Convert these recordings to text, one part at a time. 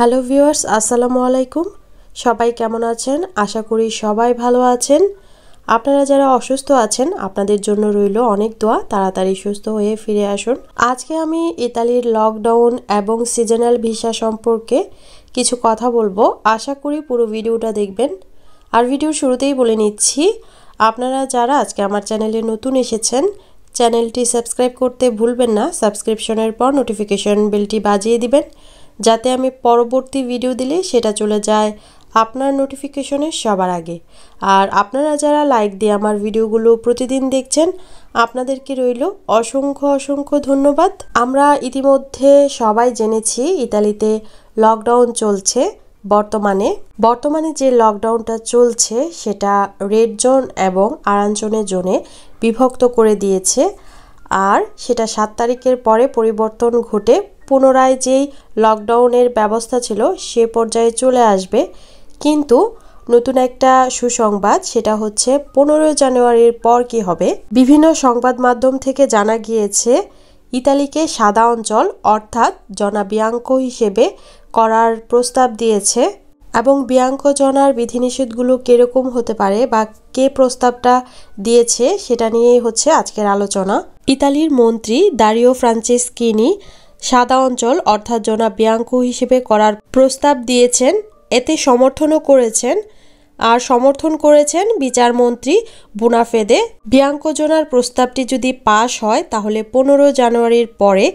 hello viewers আসসালামু আলাইকুম সবাই কেমন আছেন আশা করি সবাই ভালো আছেন আপনারা যারা অসুস্থ আছেন আপনাদের জন্য রইল অনেক দোয়া তাড়াতাড়ি সুস্থ হয়ে ফিরে আসুন আজকে আমি ইতালির লকডাউন এবং সিজনাল ভিসা সম্পর্কে কিছু কথা বলবো আশা করি পুরো ভিডিওটা দেখবেন আর ভিডিওর শুরুতেই বলে নিচ্ছি আপনারা যারা আজকে আমার চ্যানেলে নতুন এসেছেন চ্যানেলটি সাবস্ক্রাইব করতে ভুলবেন না সাবস্ক্রিপশনের পর নোটিফিকেশন বেলটি বাজিয়ে দিবেন যাতে আমি পরবর্তী ভিডিও দিলে সেটা চলে যায় আপনার নোটিফিকেশনের সবার আগে আর আপনারা যারা লাইক দিয়ে আমার ভিডিওগুলো প্রতিদিন দেখছেন আপনাদেরকে রইল অসংখ্য অসংখ্য ধন্যবাদ আমরা ইতিমধ্যে সবাই জেনেছি ইতালিতে লকডাউন চলছে বর্তমানে বর্তমানে যে লকডাউনটা চলছে সেটা রেড জোন এবং আরাঞ্চনের জোনে বিভক্ত করে দিয়েছে আর সেটা সাত তারিখের পরে পরিবর্তন ঘটে পুনরায় যেই লকডাউনের ব্যবস্থা ছিল সে পর্যায়ে চলে আসবে কিন্তু নতুন একটা সুসংবাদ সেটা হচ্ছে পনেরোই জানুয়ারির পর কি হবে বিভিন্ন সংবাদ মাধ্যম থেকে জানা গিয়েছে ইতালিকে সাদা অঞ্চল অর্থাৎ জনাবিয়াঙ্ক হিসেবে করার প্রস্তাব দিয়েছে এবং জনার বিধিনিষেধগুলো কীরকম হতে পারে বা কে প্রস্তাবটা দিয়েছে সেটা নিয়েই হচ্ছে আজকের আলোচনা ইতালির মন্ত্রী দারিও ফ্রান্সিসকিনি সাদা অঞ্চল অর্থাৎ জনা বিয়াঙ্কু হিসেবে করার প্রস্তাব দিয়েছেন এতে সমর্থনও করেছেন আর সমর্থন করেছেন বিচারমন্ত্রী বুনাফেদে বিয়াঙ্কোজোনার প্রস্তাবটি যদি পাশ হয় তাহলে পনেরো জানুয়ারির পরে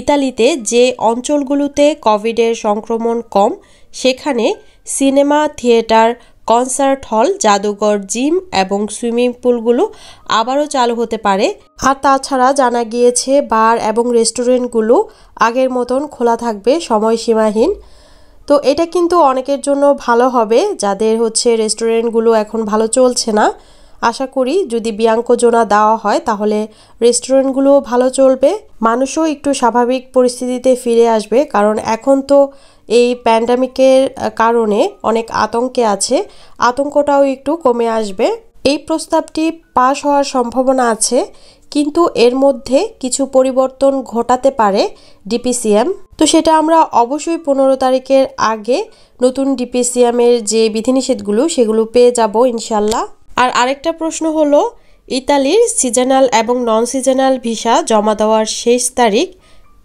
ইতালিতে যে অঞ্চলগুলোতে কোভিডের সংক্রমণ কম সেখানে সিনেমা থিয়েটার কনসার্ট হল জাদুঘর জিম এবং সুইমিং পুলগুলো আবারও চালু হতে পারে আর তাছাড়া জানা গিয়েছে বার এবং রেস্টুরেন্টগুলো আগের মতন খোলা থাকবে সময়সীমাহীন তো এটা কিন্তু অনেকের জন্য ভালো হবে যাদের হচ্ছে রেস্টুরেন্টগুলো এখন ভালো চলছে না আশা করি যদি জোনা দেওয়া হয় তাহলে রেস্টুরেন্টগুলোও ভালো চলবে মানুষও একটু স্বাভাবিক পরিস্থিতিতে ফিরে আসবে কারণ এখন তো এই প্যান্ডামিকের কারণে অনেক আতঙ্কে আছে আতঙ্কটাও একটু কমে আসবে এই প্রস্তাবটি পাশ হওয়ার সম্ভাবনা আছে কিন্তু এর মধ্যে কিছু পরিবর্তন ঘটাতে পারে ডিপিসিএম তো সেটা আমরা অবশ্যই পনেরো তারিখের আগে নতুন ডিপিসিএমের যে বিধিনিষেধগুলো সেগুলো পেয়ে যাব ইনশাল্লাহ আর আরেকটা প্রশ্ন হলো ইতালির সিজনাল এবং নন সিজনাল ভিসা জমা দেওয়ার শেষ তারিখ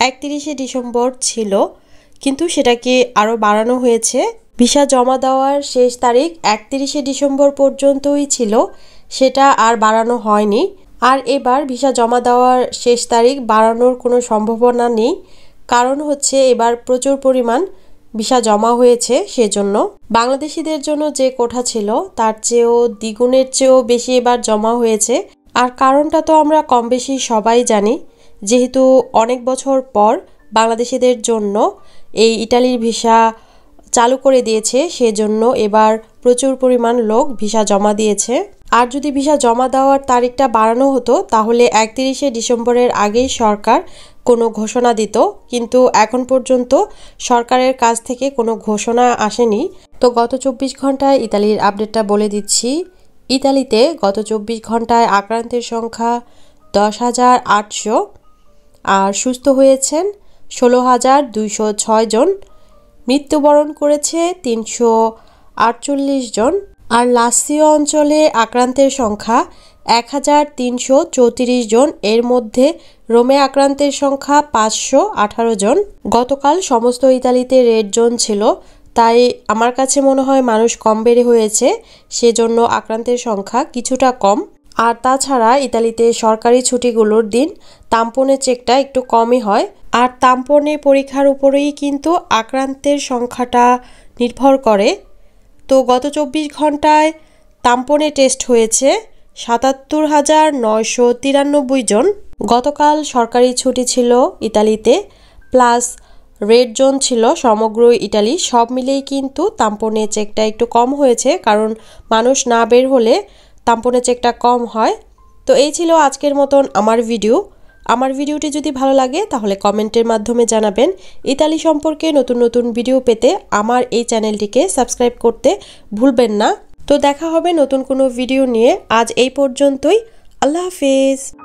একত্রিশে ডিসেম্বর ছিল কিন্তু সেটাকে আরও বাড়ানো হয়েছে ভিসা জমা দেওয়ার শেষ তারিখ একত্রিশে ডিসেম্বর পর্যন্তই ছিল সেটা আর বাড়ানো হয়নি আর এবার ভিসা জমা দেওয়ার শেষ তারিখ বাড়ানোর কোনো সম্ভাবনা নেই কারণ হচ্ছে এবার প্রচুর পরিমাণ ভিসা জমা হয়েছে সেজন্য বাংলাদেশিদের জন্য যে কোঠা ছিল তার চেয়েও দ্বিগুণের চেয়েও বেশি এবার জমা হয়েছে আর কারণটা তো আমরা কম বেশি সবাই জানি যেহেতু অনেক বছর পর বাংলাদেশিদের জন্য এই ইটালির ভিসা চালু করে দিয়েছে সেজন্য এবার প্রচুর পরিমাণ লোক ভিসা জমা দিয়েছে আর যদি ভিসা জমা দেওয়ার তারিখটা বাড়ানো হতো তাহলে একত্রিশে ডিসেম্বরের আগেই সরকার কোনো ঘোষণা দিত কিন্তু এখন পর্যন্ত সরকারের কাছ থেকে কোনো ঘোষণা আসেনি তো গত চব্বিশ ঘন্টায় ইতালির আপডেটটা বলে দিচ্ছি ইতালিতে গত চব্বিশ ঘন্টায় আক্রান্তের সংখ্যা দশ হাজার আটশো আর সুস্থ হয়েছেন ষোলো হাজার দুইশো ছয় জন মৃত্যুবরণ করেছে তিনশো আটচল্লিশ জন আর লাসীয় অঞ্চলে আক্রান্তের সংখ্যা এক হাজার তিনশো চৌত্রিশ জন এর মধ্যে রোমে আক্রান্তের সংখ্যা পাঁচশো আঠারো জন গতকাল সমস্ত ইতালিতে রেড জোন ছিল তাই আমার কাছে মনে হয় মানুষ কম বেড়ে হয়েছে সেজন্য আক্রান্তের সংখ্যা কিছুটা কম আর তাছাড়া ইতালিতে সরকারি ছুটিগুলোর দিন তাম্পনের চেকটা একটু কমই হয় আর তাম্পনের পরীক্ষার উপরেই কিন্তু আক্রান্তের সংখ্যাটা নির্ভর করে তো গত চব্বিশ ঘন্টায় তাম্পনে টেস্ট হয়েছে সাতাত্তর হাজার নয়শো তিরানব্বই জন গতকাল সরকারি ছুটি ছিল ইতালিতে প্লাস রেড জোন ছিল সমগ্র ইটালি সব মিলেই কিন্তু তাম্পনে চেকটা একটু কম হয়েছে কারণ মানুষ না বের হলে তাম্পনে চেকটা কম হয় তো এই ছিল আজকের মতন আমার ভিডিও আমার ভিডিওটি যদি ভালো লাগে তাহলে কমেন্টের মাধ্যমে জানাবেন ইতালি সম্পর্কে নতুন নতুন ভিডিও পেতে আমার এই চ্যানেলটিকে সাবস্ক্রাইব করতে ভুলবেন না তো দেখা হবে নতুন কোনো ভিডিও নিয়ে আজ এই পর্যন্তই আল্লাহ হাফিজ